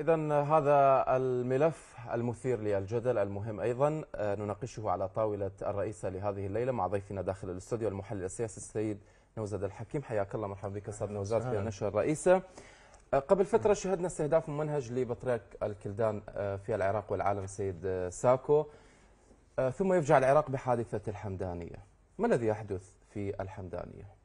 إذا هذا الملف المثير للجدل المهم أيضا آه، نناقشه على طاولة الرئيسة لهذه الليلة مع ضيفنا داخل الاستوديو المحلل السياسي السيد نوزاد الحكيم حياك الله مرحبا بك أستاذ نوزاد في نشر الرئيسة آه، قبل فترة شهدنا استهداف ممنهج لبطريرك الكلدان آه، في العراق والعالم سيد ساكو ثم يفجع العراق بحادثة الحمدانية ما الذي يحدث في الحمدانية؟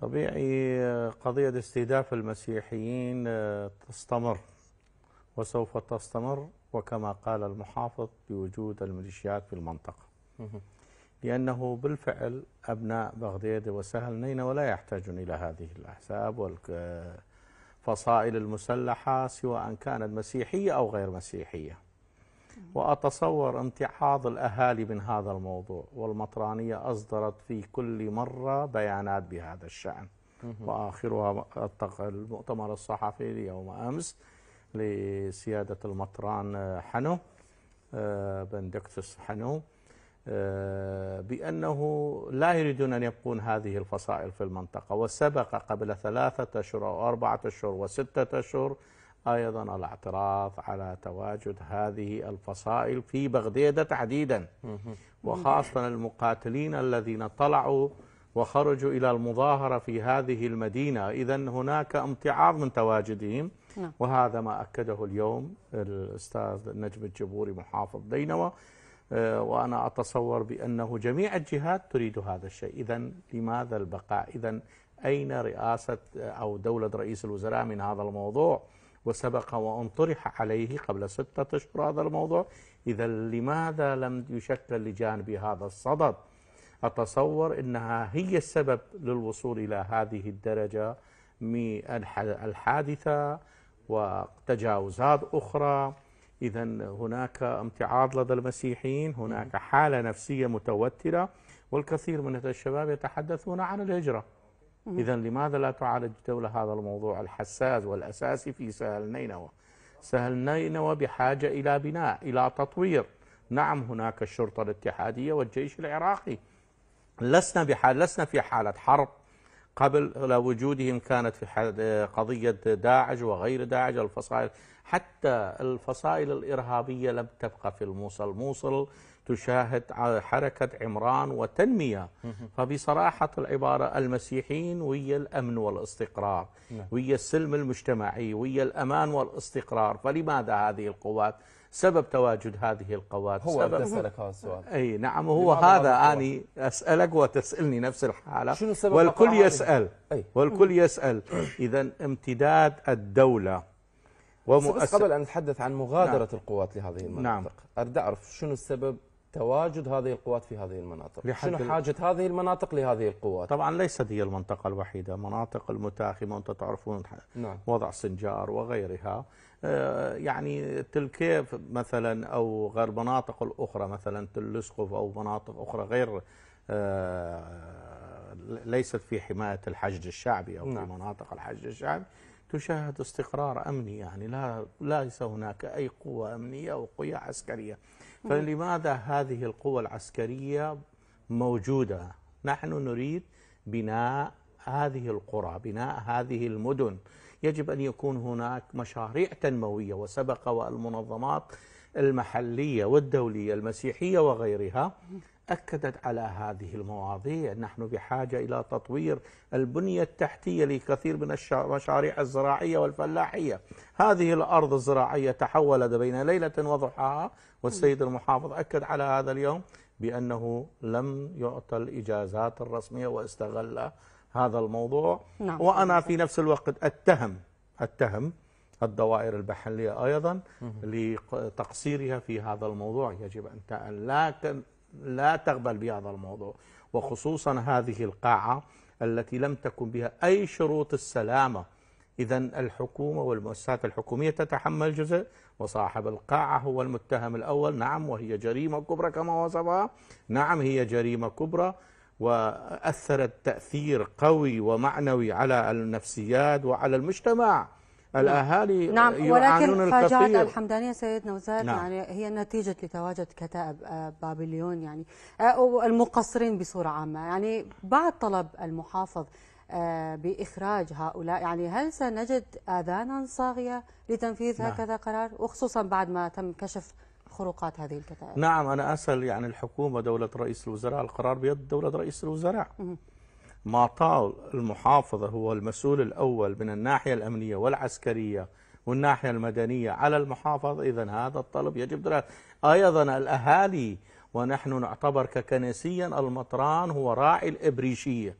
طبيعي قضية استهداف المسيحيين آه، تستمر وسوف تستمر وكما قال المحافظ بوجود الميليشيات في المنطقة لأنه بالفعل أبناء بغداد وسهل نينوى ولا يحتاجون إلى هذه الأحزاب والفصائل آه، المسلحة سواء كانت مسيحية أو غير مسيحية وأتصور انتحاض الأهالي من هذا الموضوع والمطرانية أصدرت في كل مرة بيانات بهذا الشأن وآخرها المؤتمر الصحفي ليوم أمس لسيادة المطران آه، حنو آه، بندكتس حنو آه، بأنه لا يريدون أن يبقون هذه الفصائل في المنطقة وسبق قبل ثلاثة أشهر أو أربعة أشهر وستة أشهر أيضا الاعتراض على تواجد هذه الفصائل في بغداد تحديدا وخاصة المقاتلين الذين طلعوا وخرجوا إلى المظاهرة في هذه المدينة إذا هناك امتعاض من تواجدهم نعم. وهذا ما أكده اليوم الأستاذ نجم الجبوري محافظ دينوى آه، وأنا أتصور بأنه جميع الجهات تريد هذا الشيء إذا لماذا البقاء إذا أين رئاسة أو دولة رئيس الوزراء من هذا الموضوع وسبق وأن طرح عليه قبل ستة أشهر هذا الموضوع إذا لماذا لم يشكل لجان بهذا الصدد أتصور أنها هي السبب للوصول إلى هذه الدرجة من الحادثة وتجاوزات أخرى إذا هناك امتعاض لدى المسيحيين هناك حالة نفسية متوترة والكثير من الشباب يتحدثون عن الهجرة إذا لماذا لا تعالج الدولة هذا الموضوع الحساس والأساسي في سهل نينوى سهل نينوى بحاجة إلى بناء إلى تطوير نعم هناك الشرطة الاتحادية والجيش العراقي لسنا, بحال لسنا في حالة حرب قبل وجودهم كانت في قضية داعش وغير داعش الفصائل حتى الفصائل الإرهابية لم تبقى في الموصل الموصل تشاهد حركة عمران وتنمية فبصراحة العبارة المسيحيين ويا الأمن والاستقرار نعم. ويا السلم المجتمعي ويا الأمان والاستقرار فلماذا هذه القوات سبب تواجد هذه القوات هو سبب أسألك هذا السؤال أي نعم هو هذا أني أسألك وتسألني نفس الحالة شنو سبب والكل يسأل أي. والكل يسأل إذا امتداد الدولة ومؤسسة قبل أن نتحدث عن مغادرة نعم. القوات لهذه المنطقة نعم. أريد أعرف شنو السبب تواجد هذه القوات في هذه المناطق شنو حاجة هذه المناطق لهذه القوات طبعا ليست هي المنطقة الوحيدة مناطق المتاخمة وانت تعرفون نعم. وضع سنجار وغيرها آه، يعني تلكيف مثلا أو غير مناطق الأخرى مثلا تلسقف أو مناطق أخرى غير آه، ليست في حماية الحشد الشعبي أو نعم. في مناطق الحشد الشعبي تشاهد استقرار أمني يعني لا ليس هناك أي قوة أمنية أو قوة عسكرية فلماذا هذه القوى العسكرية موجودة نحن نريد بناء هذه القرى بناء هذه المدن يجب أن يكون هناك مشاريع تنموية وسبق والمنظمات المحلية والدولية المسيحية وغيرها أكدت على هذه المواضيع نحن بحاجة إلى تطوير البنية التحتية لكثير من المشاريع الزراعية والفلاحية هذه الأرض الزراعية تحولت بين ليلة وضحاها والسيد المحافظ أكد على هذا اليوم بأنه لم يعطى الإجازات الرسمية واستغل هذا الموضوع نعم. وأنا في نفس الوقت أتهم أتهم الدوائر المحليه أيضا لتقصيرها في هذا الموضوع يجب أن لا لا تقبل بهذا الموضوع وخصوصا هذه القاعة التي لم تكن بها أي شروط السلامة إذا الحكومة والمؤسسات الحكومية تتحمل جزء وصاحب القاعة هو المتهم الأول نعم وهي جريمة كبرى كما وصفها نعم هي جريمة كبرى وأثرت تأثير قوي ومعنوي على النفسيات وعلى المجتمع نعم. الاهالي نعم ولكن فاجعه الحمدانيه سيدنا وزير نعم. يعني هي نتيجه لتواجد كتائب آه، بابليون يعني آه، المقصرين بصوره عامه يعني بعد طلب المحافظ آه، باخراج هؤلاء يعني هل سنجد اذانا صاغيه لتنفيذ نعم. هكذا قرار وخصوصا بعد ما تم كشف خروقات هذه الكتائب نعم انا اسال يعني الحكومه دوله رئيس الوزراء القرار بيد دوله رئيس الوزراء ما طال المحافظة هو المسؤول الأول من الناحية الأمنية والعسكرية والناحية المدنية على المحافظة إذا هذا الطلب يجب دراسة أيضا الأهالي ونحن نعتبر ككنسيا المطران هو راعي الإبريشية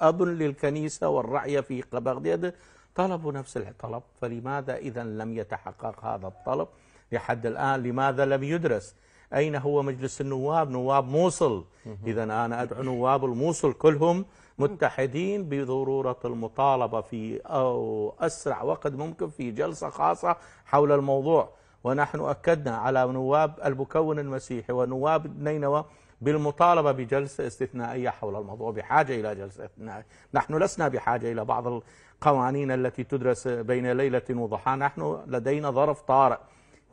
أب للكنيسة والرعية في بغداد طلبوا نفس الطلب فلماذا إذا لم يتحقق هذا الطلب لحد الآن لماذا لم يدرس أين هو مجلس النواب نواب موصل إذا أنا أدعو نواب الموصل كلهم متحدين بضرورة المطالبة في أو أسرع وقت ممكن في جلسة خاصة حول الموضوع ونحن أكدنا على نواب البكون المسيحي ونواب نينوى بالمطالبة بجلسة استثنائية حول الموضوع بحاجة إلى جلسة استثنائية نحن لسنا بحاجة إلى بعض القوانين التي تدرس بين ليلة وضحاها نحن لدينا ظرف طارئ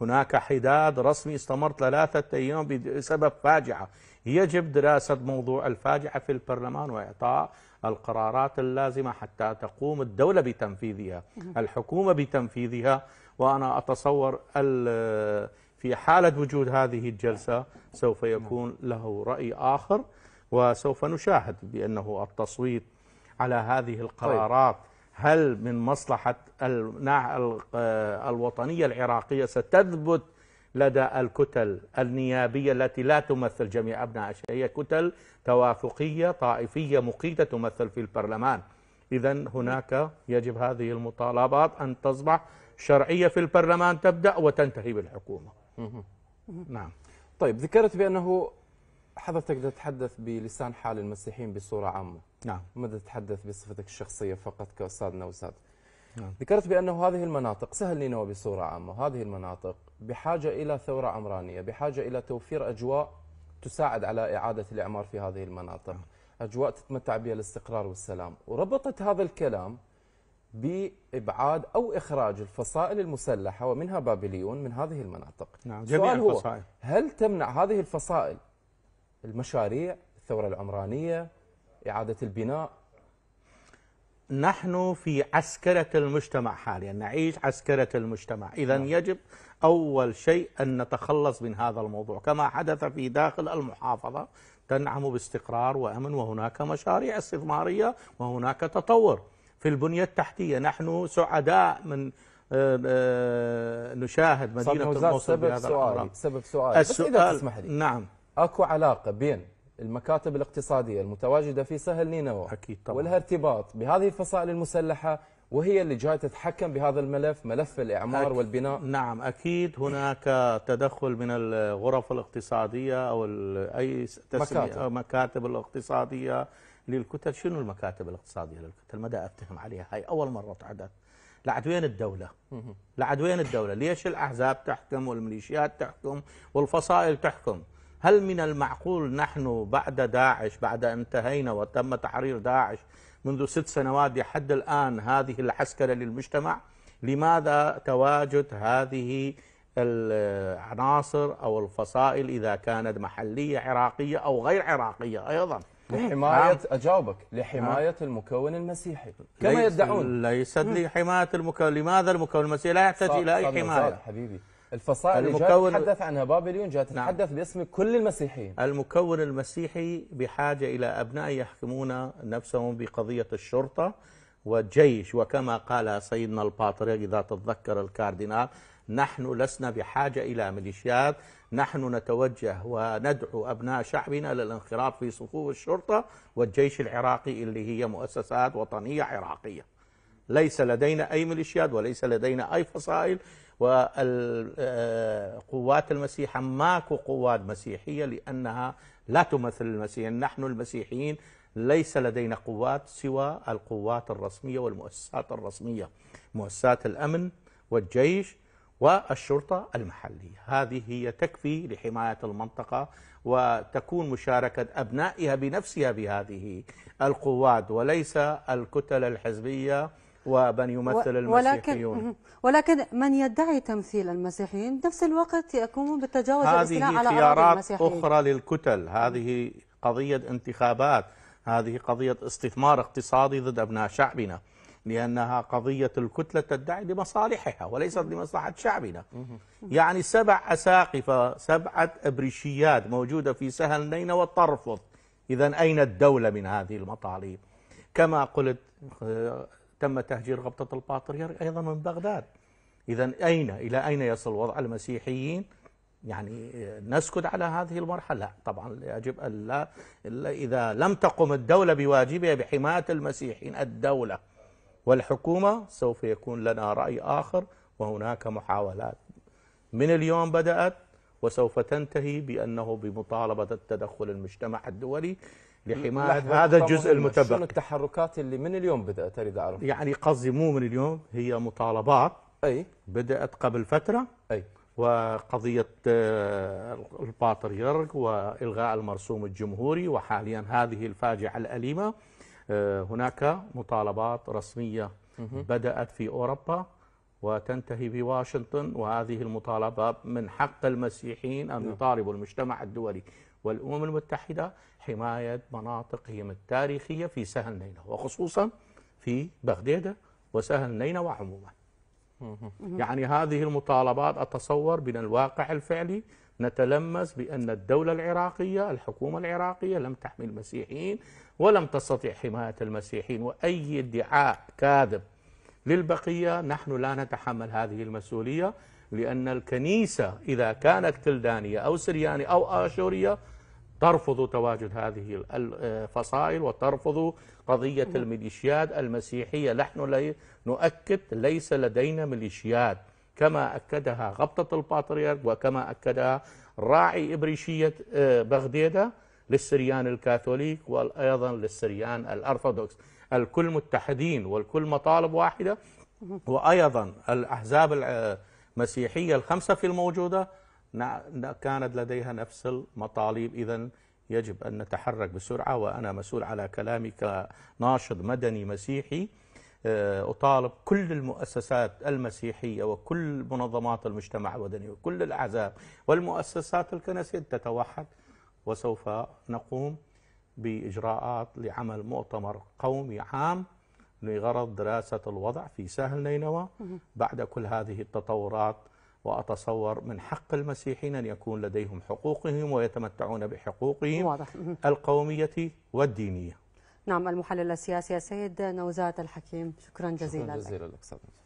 هناك حداد رسمي استمر ثلاثة أيام بسبب فاجعة يجب دراسة موضوع الفاجعة في البرلمان وإعطاء القرارات اللازمة حتى تقوم الدولة بتنفيذها الحكومة بتنفيذها وأنا أتصور في حالة وجود هذه الجلسة سوف نعم. يكون له رأي آخر وسوف نشاهد بأنه التصويت على هذه طيب. القرارات طيب. هل من مصلحة آه، الوطنية العراقية ستثبت لدى الكتل النيابية التي لا تمثل جميع أبناء هي كتل توافقية طائفية مقيتة تمثل في البرلمان إذا هناك يجب هذه المطالبات أن تصبح شرعية في البرلمان تبدأ وتنتهي بالحكومة نعم طيب ذكرت بأنه حضرتك تتحدث بلسان حال المسيحيين بصورة عامة نعم ما تتحدث بصفتك الشخصية فقط كاستاذنا وسادة نعم. ذكرت بأنه هذه المناطق سهل لنوى بصورة عامة هذه المناطق بحاجة إلى ثورة عمرانية بحاجة إلى توفير أجواء تساعد على إعادة الإعمار في هذه المناطق نعم. أجواء تتمتع بها الاستقرار والسلام وربطت هذا الكلام بإبعاد أو إخراج الفصائل المسلحة ومنها بابليون من هذه المناطق نعم. جميع الفصائل هل تمنع هذه الفصائل المشاريع الثورة العمرانية إعادة البناء نحن في عسكرة المجتمع حاليا نعيش عسكرة المجتمع إذا نعم. يجب أول شيء أن نتخلص من هذا الموضوع كما حدث في داخل المحافظة تنعم باستقرار وأمن وهناك مشاريع استثمارية وهناك تطور في البنية التحتية نحن سعداء من آه، آه، نشاهد مدينة الموصل سبب سؤالي سبب سؤالي السؤال بس إذا تسمح لي نعم اكو علاقه بين المكاتب الاقتصاديه المتواجده في سهل نينوى اكيد طبعا ولها ارتباط بهذه الفصائل المسلحه وهي اللي جاي تتحكم بهذا الملف ملف الاعمار أك... والبناء نعم اكيد هناك تدخل من الغرف الاقتصاديه او اي تسمية مكاتب. أو مكاتب الاقتصاديه للكتل شنو المكاتب الاقتصاديه للكتل ما دا افتهم عليها هاي اول مره تعدت لعد وين الدولة؟ لعد وين الدولة؟ ليش الأحزاب تحكم والميليشيات تحكم والفصائل تحكم؟ هل من المعقول نحن بعد داعش بعد انتهينا وتم تحرير داعش منذ ست سنوات لحد الآن هذه العسكرة للمجتمع لماذا تواجد هذه العناصر أو الفصائل إذا كانت محلية عراقية أو غير عراقية أيضا لحماية نعم. أجاوبك لحماية المكون المسيحي كما يدعون ليست لحماية المكون لماذا المكون المسيحي لا يحتاج إلى أي حماية حبيبي الفصائل المكون جاءت تتحدث عنها بابليون جاءت نعم. تتحدث نعم باسم كل المسيحيين المكون المسيحي بحاجة إلى أبناء يحكمون نفسهم بقضية الشرطة والجيش وكما قال سيدنا الباطري إذا تذكر الكاردينال نحن لسنا بحاجة إلى ميليشيات نحن نتوجه وندعو أبناء شعبنا للانخراط في صفوف الشرطة والجيش العراقي اللي هي مؤسسات وطنية عراقية ليس لدينا أي ميليشيات وليس لدينا أي فصائل وقوات المسيح ماكو قوات مسيحية لأنها لا تمثل المسيح نحن المسيحيين ليس لدينا قوات سوى القوات الرسمية والمؤسسات الرسمية مؤسسات الأمن والجيش والشرطة المحلية هذه هي تكفي لحماية المنطقة وتكون مشاركة أبنائها بنفسها بهذه القوات وليس الكتل الحزبية ومن يمثل المسيحيون ولكن, ولكن من يدعي تمثيل المسيحيين بنفس الوقت يقومون بالتجاوز هذه على خيارات أخرى للكتل هذه قضية انتخابات هذه قضية استثمار اقتصادي ضد أبناء شعبنا لأنها قضية الكتلة تدعي لمصالحها وليست لمصلحة شعبنا يعني سبع أساقفة سبعة أبريشيات موجودة في سهل نينة والطرفض إذا أين الدولة من هذه المطالب كما قلت تم تهجير غبطة الباطريرك أيضا من بغداد إذا أين إلى أين يصل وضع المسيحيين يعني نسكت على هذه المرحلة لا طبعا يجب أن لا إذا لم تقم الدولة بواجبها بحماية المسيحيين الدولة والحكومة سوف يكون لنا رأي آخر وهناك محاولات من اليوم بدأت وسوف تنتهي بأنه بمطالبة التدخل المجتمع الدولي لحماية هذا الجزء المتبقي شنو التحركات اللي من اليوم بدأت أريد أعرف يعني قصدي مو من اليوم هي مطالبات أي بدأت قبل فترة أي وقضية آه، الباتريرك وإلغاء المرسوم الجمهوري وحاليا هذه الفاجعة الأليمة آه، هناك مطالبات رسمية بدأت في أوروبا وتنتهي في واشنطن وهذه المطالبة من حق المسيحيين أن نعم. يطالبوا المجتمع الدولي والأمم المتحدة حماية مناطقهم التاريخية في سهل نينوى وخصوصا في بغداد وسهل نينوى عموما يعني هذه المطالبات أتصور من الواقع الفعلي نتلمس بأن الدولة العراقية الحكومة العراقية لم تحمي المسيحيين ولم تستطيع حماية المسيحيين وأي ادعاء كاذب للبقية نحن لا نتحمل هذه المسؤولية لأن الكنيسة إذا كانت كلدانية أو سريانية أو آشورية ترفض تواجد هذه الفصائل وترفض قضية نعم. الميليشيات المسيحية نحن نؤكد ليس لدينا ميليشيات كما أكدها غبطة البطريرك وكما أكدها راعي إبريشية آه، بغديدة للسريان الكاثوليك وأيضا للسريان الأرثوذكس الكل متحدين والكل مطالب واحدة وأيضا الأحزاب آه، المسيحية الخمسة في الموجودة كانت لديها نفس المطالب إذا يجب أن نتحرك بسرعة وأنا مسؤول على كلامي كناشط مدني مسيحي آه، أطالب كل المؤسسات المسيحية وكل منظمات المجتمع المدني وكل الأحزاب والمؤسسات الكنسية تتوحد وسوف نقوم بإجراءات لعمل مؤتمر قومي عام لغرض دراسة الوضع في سهل نينوى بعد كل هذه التطورات وأتصور من حق المسيحيين أن يكون لديهم حقوقهم ويتمتعون بحقوقهم واضح. القومية والدينية نعم المحلل السياسي السيد نوزات الحكيم شكرا جزيلا شكرا جزيلا لك, لك